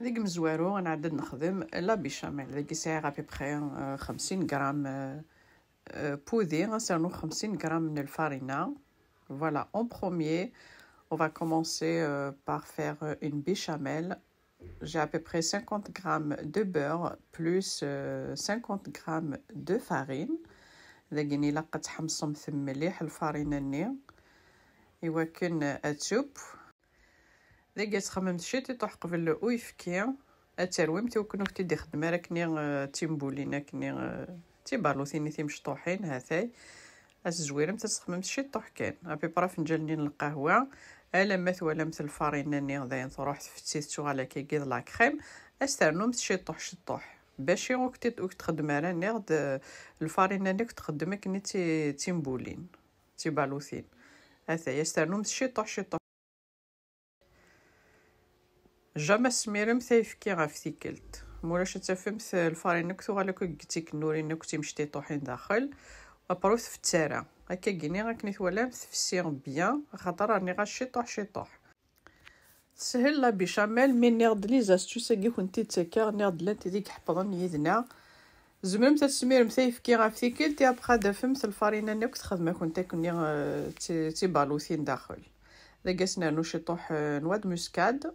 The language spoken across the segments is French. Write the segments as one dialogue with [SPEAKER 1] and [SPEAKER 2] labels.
[SPEAKER 1] هذيك مزوارو انا عدد نخدم لا بيشاميل ذيك ساعه ابيبخي آه، خمسين غرام آه، آه، بودي غنسالو خمسين غرام من الفارينة فوالا اون بروميير On va commencer euh, par faire euh, une béchamel. J'ai à peu près 50 g de beurre plus 50 euh, g de farine. داكني لقت حمصم ثم مليح الفارينة النية. إوا كان أتوب دقيقة تخمم تشتي طوح قبل او يفكي متو كنو كنتي دي خدمة راك ني آه، تيمبولينا كني آه، تيبارلو ثيني تي مشطوحين هاثاي زويرم تخمم تشتي طوح كان ابي برا ني القهوة الا مث ولا مثل الفارينة ني غداين تروح تفتيت كي كيكيد لا كريم استرنوم تشتي طوح شطوح باش تو تخدم على ني غد آه، الفارينة ني تخدم كني تيمبولين تيبالوثين هاثاي استرنوم تشتي طوح شطوح جاما سميرم سيفكي غا في تيكلت مولاش تفهمت الفارينك تغالك كوكتيك نوري نكتي مشتي طوحين داخل وبروث في التارا هكا كيني غاك ثولام تفسير بيان خاطر راني غاشيطوح شيطوح تسهل لا بيشاميل مي نيرد لي زاستوس كي كنتي تاكا نيرد لانت ديك حفظن يدنا زمرم تسمير مثيف كي غا فتيكل تي ابخا دافمت الفارينة نوك تخدم كنت كني تي بالوثين داخل لقاسنا نو شيطوح نواد موسكاد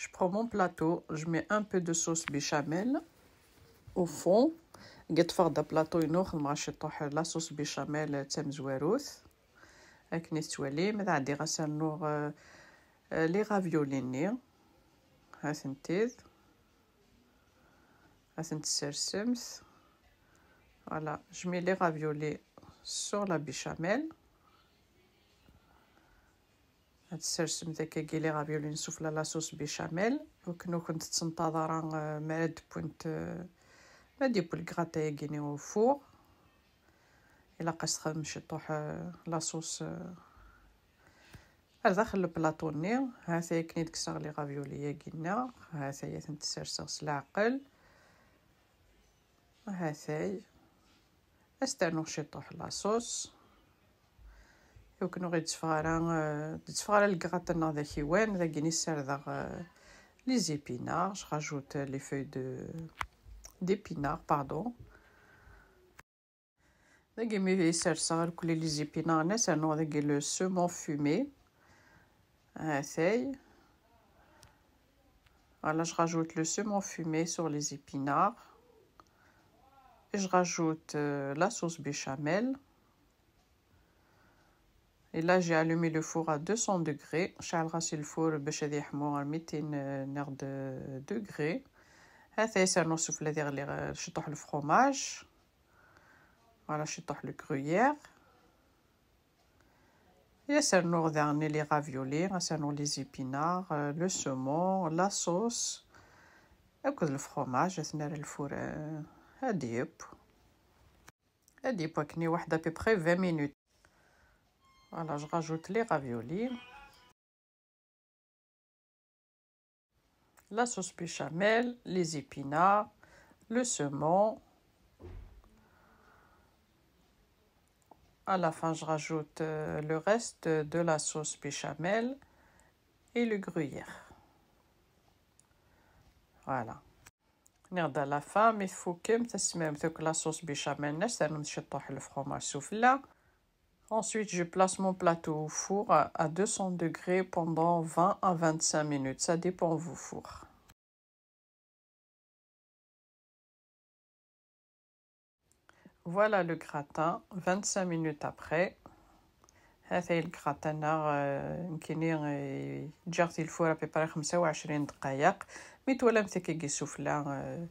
[SPEAKER 1] Je prends mon plateau, je mets un peu de sauce béchamel au fond. Je vais faire un plateau énorme, je la sauce béchamel euh, Temzwerouth. Avec une étoile, je vais faire un euh, euh, les raviolis. Je vais faire Voilà, je mets les raviolis sur la béchamel. هاد السرسم ذاك كيلي غابيولين نسوفلا لاصوص بيشاميل وكنو كنت تنتظر آه، بوينت بونت دي بول غراتي او فور الا قاش تخدم شي طوح لاصوص داخل البلاطو البلاطوني هاثايا كني تكسر لي غافيوليا كينا هاثايا تنتسرسغ ها هاثاي استنو شي طوح لاصوص Iw kunnuɣ yettefɣara yettefɣara lgratin-nneɣ d akiwan dagin i ssardeɣ les épinards, je rajoute les feuilles de d'épinards pardon. Dagi mi serseɣ irkkeli les épinards-nnes rnuɣ dagi le semon fumé. Atay. Voilà, je rajoute le semon fumé sur les épinards. je rajoute eh, la sauce béchamel. Et là, j'ai allumé le four à 200 degrés. je le Four, le Hamour, a degrés. Et c'est un souffle de euh, Je le fromage. Voilà, je le gruyère. Et c'est un dernier les raviolis. C'est les épinards, euh, le saumon, la sauce. Et puis le fromage, c'est un le four euh, à À à peu près 20 minutes. Voilà, je rajoute les raviolis. La sauce béchamel, les épinards, le saumon. À la fin, je rajoute euh, le reste de la sauce béchamel et le gruyère. Voilà. la على لا فا que la sauce béchamel لا صوص بيشاميل ناش le fromage Ensuite, je place mon plateau au four à 200 degrés pendant 20 à 25 minutes. Ça dépend de vos fours. Voilà le gratin. 25 minutes après, هذا الكراتان يمكن يجرد الفورة ببارا 25 دقائق ميت ولا مثل كيجي سوفلا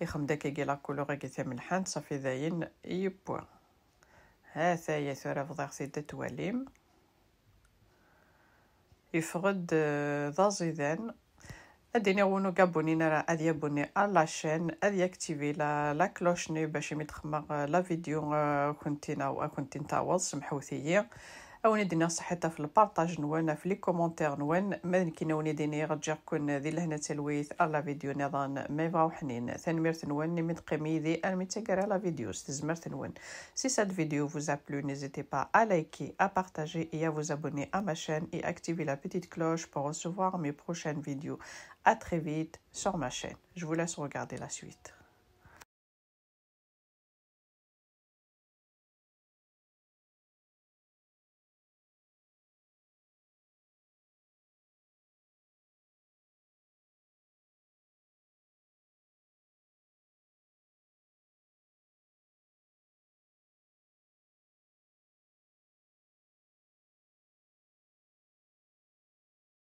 [SPEAKER 1] يخمدك كيجي لا كولور كيتم الحانت صافي داين point. هاتايا سورة فضاغ سيدة تواليم يفقد آه، ضازيدان اديني غونو قابوني راه اد أبوني على لاشين اد أكتيفي لا لا باش يمتخمغ تخمغ آه، لا فيديو آه، كنتي نا كنتي نتاوض سمحوثيه si cette vidéo vous a plu n'hésitez pas à liker à partager et à vous abonner à ma chaîne et activer la petite cloche pour recevoir mes prochaines vidéos à très vite sur ma chaîne je vous laisse regarder la suite